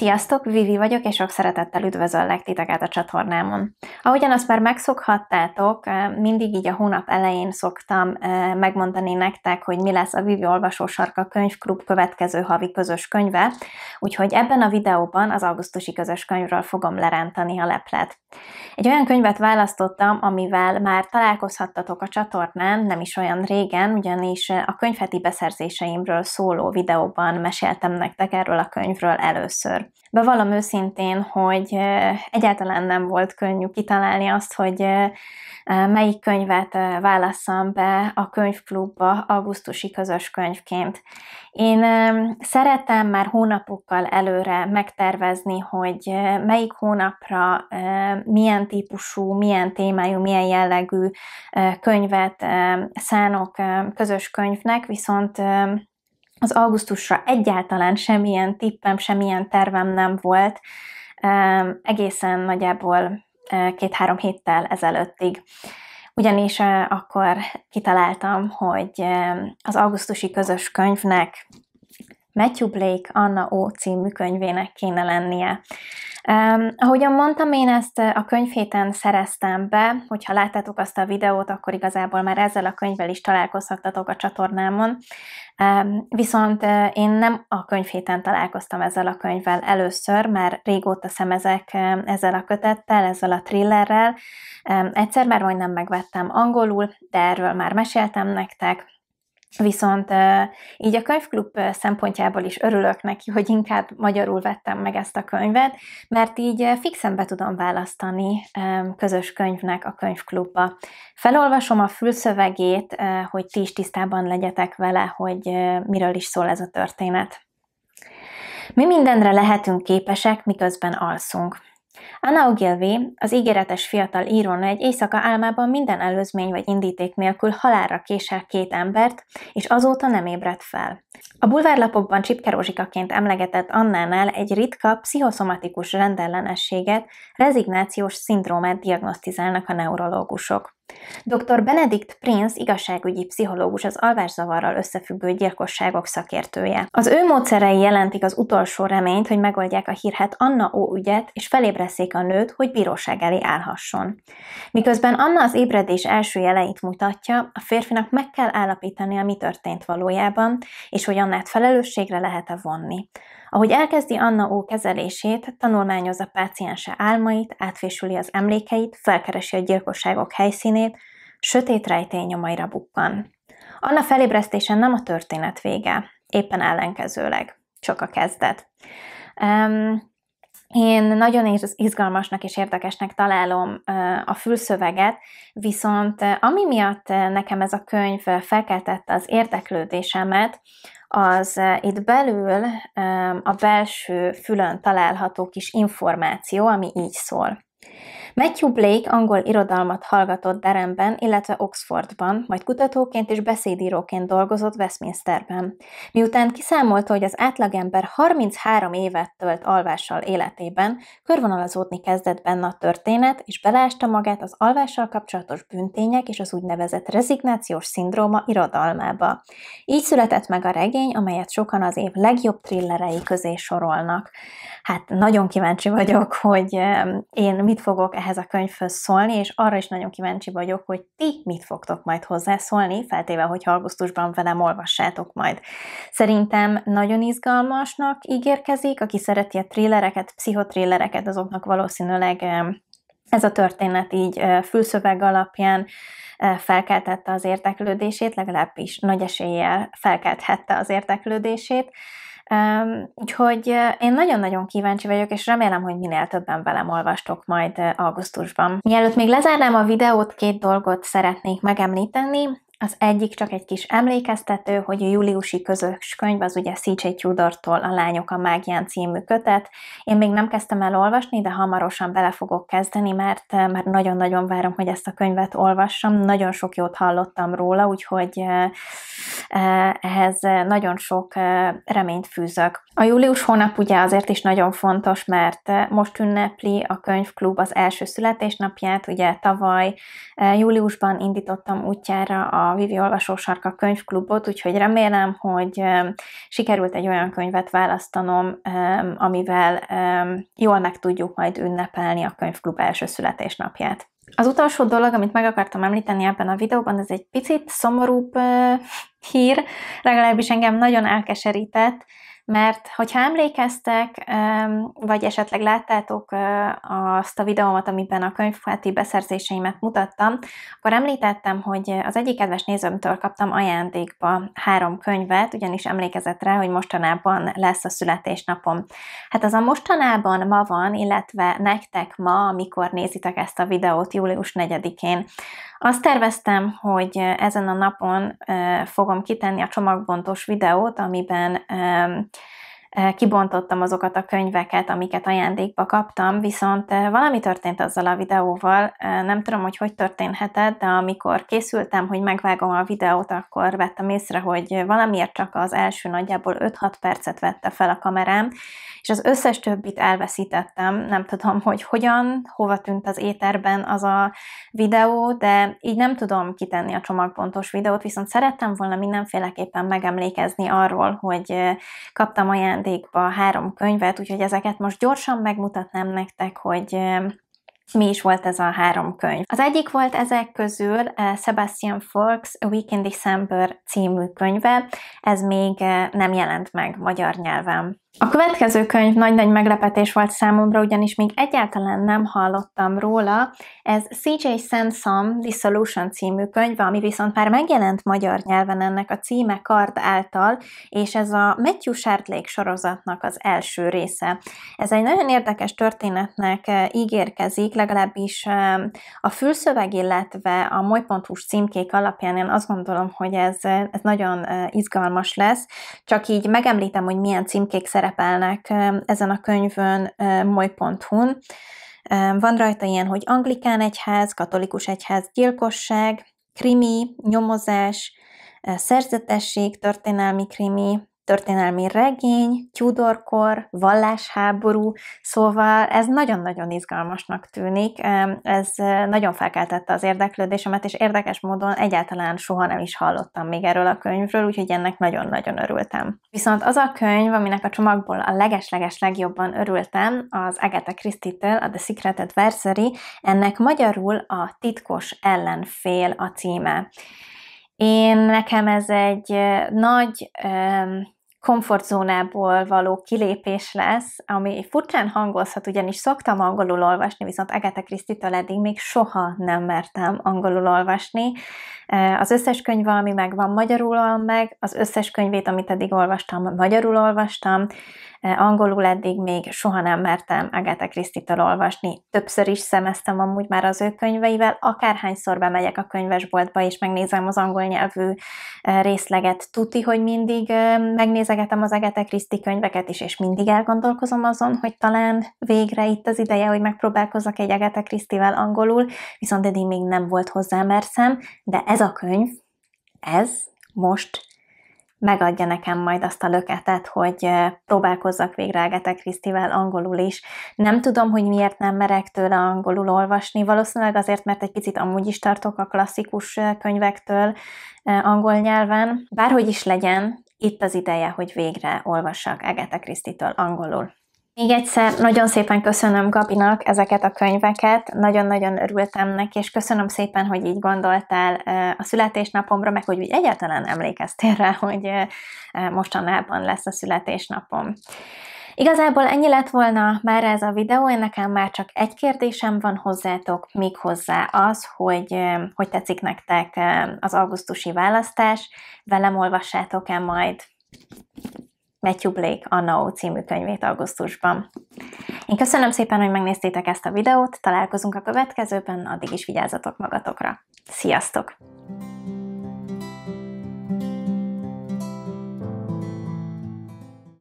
Sziasztok, Vivi vagyok, és sok szeretettel üdvözöllek titeket a csatornámon. Ahogyan azt már megszokhattátok, mindig így a hónap elején szoktam megmondani nektek, hogy mi lesz a Vivi Olvasósarka könyvklub következő havi közös könyve, úgyhogy ebben a videóban az augusztusi közös könyvről fogom lerántani a leplet. Egy olyan könyvet választottam, amivel már találkozhattatok a csatornán, nem is olyan régen, ugyanis a könyvheti beszerzéseimről szóló videóban meséltem nektek erről a könyvről először. Bevallom őszintén, hogy egyáltalán nem volt könnyű kitalálni azt, hogy melyik könyvet válasszam be a könyvklubba augusztusi közös könyvként. Én szeretem már hónapokkal előre megtervezni, hogy melyik hónapra milyen típusú, milyen témájú, milyen jellegű könyvet szánok közös könyvnek, viszont az augusztusra egyáltalán semmilyen tippem, semmilyen tervem nem volt, egészen nagyjából e, két-három héttel ezelőttig. Ugyanis e, akkor kitaláltam, hogy az augusztusi közös könyvnek Matthew Blake Anna O. című könyvének kéne lennie. Um, ahogyan mondtam, én ezt eh, a könyvhéten szereztem be, hogyha láttátok azt a videót, akkor igazából már ezzel a könyvvel is találkozhattatok a csatornámon, um, viszont eh, én nem a könyvhéten találkoztam ezzel a könyvvel először, mert régóta szemezek ezzel a kötettel, ezzel a thrillerrel, um, egyszer már majdnem megvettem angolul, de erről már meséltem nektek, Viszont így a könyvklub szempontjából is örülök neki, hogy inkább magyarul vettem meg ezt a könyvet, mert így fixen be tudom választani közös könyvnek a könyvklubba. Felolvasom a fülszövegét, hogy ti is tisztában legyetek vele, hogy miről is szól ez a történet. Mi mindenre lehetünk képesek, miközben alszunk. Anna Ogilvy, az ígéretes fiatal írónő egy éjszaka álmában minden előzmény vagy indíték nélkül halálra késel két embert, és azóta nem ébredt fel. A bulvárlapokban csipkerózsikaként emlegetett Annánál egy ritka, pszichoszomatikus rendellenességet, rezignációs szindrómát diagnosztizálnak a neurológusok. Dr. Benedikt Prince igazságügyi pszichológus az alvászavarral összefüggő gyilkosságok szakértője. Az ő módszerei jelentik az utolsó reményt, hogy megoldják a hírhet Anna Ó ügyet, és felébreszék a nőt, hogy bíróság elé állhasson. Miközben Anna az ébredés első jeleit mutatja, a férfinak meg kell állapítania, mi történt valójában, és hogy Annát felelősségre lehet-e vonni. Ahogy elkezdi Anna ó kezelését, tanulmányozza páciense álmait, átfésüli az emlékeit, felkeresi a gyilkosságok helyszínét, sötét rejtély nyomaira bukkan. Anna felébresztése nem a történet vége, éppen ellenkezőleg, csak a kezdet. Um, én nagyon izgalmasnak és érdekesnek találom a fülszöveget, viszont ami miatt nekem ez a könyv felkeltette az érdeklődésemet, az itt belül a belső fülön található kis információ, ami így szól. Matthew Blake angol irodalmat hallgatott Deremben, illetve Oxfordban, majd kutatóként és beszédíróként dolgozott Westminsterben. Miután kiszámolta, hogy az átlagember 33 évet tölt alvással életében, körvonalazódni kezdett benne a történet, és belásta magát az alvással kapcsolatos bűntények és az úgynevezett rezignációs szindróma irodalmába. Így született meg a regény, amelyet sokan az év legjobb thrillerei közé sorolnak. Hát nagyon kíváncsi vagyok, hogy én mit fogok ehhez a könyvhöz szólni, és arra is nagyon kíváncsi vagyok, hogy ti mit fogtok majd hozzászólni, feltéve, hogy augusztusban velem olvassátok majd. Szerintem nagyon izgalmasnak ígérkezik, aki szereti a trillereket, pszichotrillereket, azoknak valószínűleg ez a történet így fülszöveg alapján felkeltette az érteklődését, legalábbis nagy eséllyel felkelthette az érteklődését. Úgyhogy én nagyon-nagyon kíváncsi vagyok, és remélem, hogy minél többen velem olvastok majd augusztusban. Mielőtt még lezárnám a videót, két dolgot szeretnék megemlíteni. Az egyik csak egy kis emlékeztető, hogy a júliusi közös könyv az ugye C.J. Tudortól a Lányok a mágián című kötet. Én még nem kezdtem el olvasni, de hamarosan bele fogok kezdeni, mert, eh, mert nagyon-nagyon várom, hogy ezt a könyvet olvassam. Nagyon sok jót hallottam róla, úgyhogy eh, eh, ehhez nagyon sok reményt fűzök. A július hónap ugye azért is nagyon fontos, mert most ünnepli a könyvklub az első születésnapját, ugye tavaly júliusban indítottam útjára a a Olvasó Sarka könyvklubot, úgyhogy remélem, hogy sikerült egy olyan könyvet választanom, amivel jól meg tudjuk majd ünnepelni a könyvklub első születésnapját. Az utolsó dolog, amit meg akartam említeni ebben a videóban, ez egy picit szomorúbb eh, hír, legalábbis engem nagyon elkeserített, mert hogyha emlékeztek, vagy esetleg láttátok azt a videómat, amiben a könyvfáti beszerzéseimet mutattam, akkor említettem, hogy az egyik kedves nézőmtől kaptam ajándékba három könyvet, ugyanis emlékezett rá, hogy mostanában lesz a születésnapom. Hát az a mostanában ma van, illetve nektek ma, amikor nézitek ezt a videót július 4-én, azt terveztem, hogy ezen a napon fogom kitenni a csomagbontós videót, amiben kibontottam azokat a könyveket, amiket ajándékba kaptam, viszont valami történt azzal a videóval, nem tudom, hogy hogy történhetett, de amikor készültem, hogy megvágom a videót, akkor vettem észre, hogy valamiért csak az első nagyjából 5-6 percet vette fel a kamerám, és az összes többit elveszítettem, nem tudom, hogy hogyan, hova tűnt az éterben az a videó, de így nem tudom kitenni a csomagpontos videót, viszont szerettem volna mindenféleképpen megemlékezni arról, hogy kaptam ajándékba ajándékba három könyvet, úgyhogy ezeket most gyorsan megmutatnám nektek, hogy mi is volt ez a három könyv. Az egyik volt ezek közül Sebastian Forks A Week in December című könyve, ez még nem jelent meg magyar nyelven. A következő könyv nagy-nagy meglepetés volt számomra, ugyanis még egyáltalán nem hallottam róla. Ez C.J. Sansom Dissolution című könyv, ami viszont már megjelent magyar nyelven ennek a címe Kard által, és ez a Matthew Shartlake sorozatnak az első része. Ez egy nagyon érdekes történetnek eh, ígérkezik, legalábbis eh, a fülszöveg, illetve a molyhu címkék alapján én azt gondolom, hogy ez, eh, ez nagyon izgalmas lesz. Csak így megemlítem, hogy milyen címkék szerepelnek ezen a könyvön moly.hu-n. Van rajta ilyen, hogy anglikán egyház, katolikus egyház, gyilkosság, krimi, nyomozás, szerzetesség, történelmi krimi, történelmi regény, Tudorkor, vallásháború, szóval ez nagyon-nagyon izgalmasnak tűnik, ez eh, nagyon felkeltette az érdeklődésemet, és érdekes módon egyáltalán soha nem is hallottam még erről a könyvről, úgyhogy ennek nagyon-nagyon örültem. Viszont az a könyv, aminek a csomagból a legesleges legjobban örültem, az Agatha Christie-től, a The Secret Adversary, ennek magyarul a Titkos ellenfél a címe. Én nekem ez egy eh, nagy komfortzónából való kilépés lesz, ami furcsán hangozhat, ugyanis szoktam angolul olvasni, viszont Agatha Christie-től eddig még soha nem mertem angolul olvasni. E, az összes könyv, ami megvan, magyarul van meg, az összes könyvét, amit eddig olvastam, magyarul olvastam, e, angolul eddig még soha nem mertem Agatha Christie-től olvasni. Többször is szemeztem amúgy már az ő könyveivel, akárhányszor bemegyek a könyvesboltba, és megnézem az angol nyelvű e, részleget, tuti, hogy mindig megnézem nézegetem az Egete Kriszti könyveket is, és mindig elgondolkozom azon, hogy talán végre itt az ideje, hogy megpróbálkozzak egy Egete Krisztivel angolul, viszont eddig még nem volt hozzá merszem, de ez a könyv, ez most megadja nekem majd azt a löketet, hogy eh, próbálkozzak végre Egete Krisztivel angolul is. Nem tudom, hogy miért nem merek tőle angolul olvasni, valószínűleg azért, mert egy picit amúgy is tartok a klasszikus eh, könyvektől eh, angol nyelven. Bárhogy is legyen, itt az ideje, hogy végre olvassak Agatha christie angolul. Még egyszer nagyon szépen köszönöm Gabinak ezeket a könyveket, nagyon-nagyon örültem neki, és köszönöm szépen, hogy így gondoltál a születésnapomra, meg hogy egyáltalán emlékeztél rá, hogy mostanában lesz a születésnapom. Igazából ennyi lett volna már ez a videó, én nekem már csak egy kérdésem van hozzátok, még hozzá az, hogy hogy tetszik nektek az augusztusi választás, velem olvassátok-e majd Matthew Blake a No című könyvét augusztusban. Én köszönöm szépen, hogy megnéztétek ezt a videót, találkozunk a következőben, addig is vigyázzatok magatokra. Sziasztok!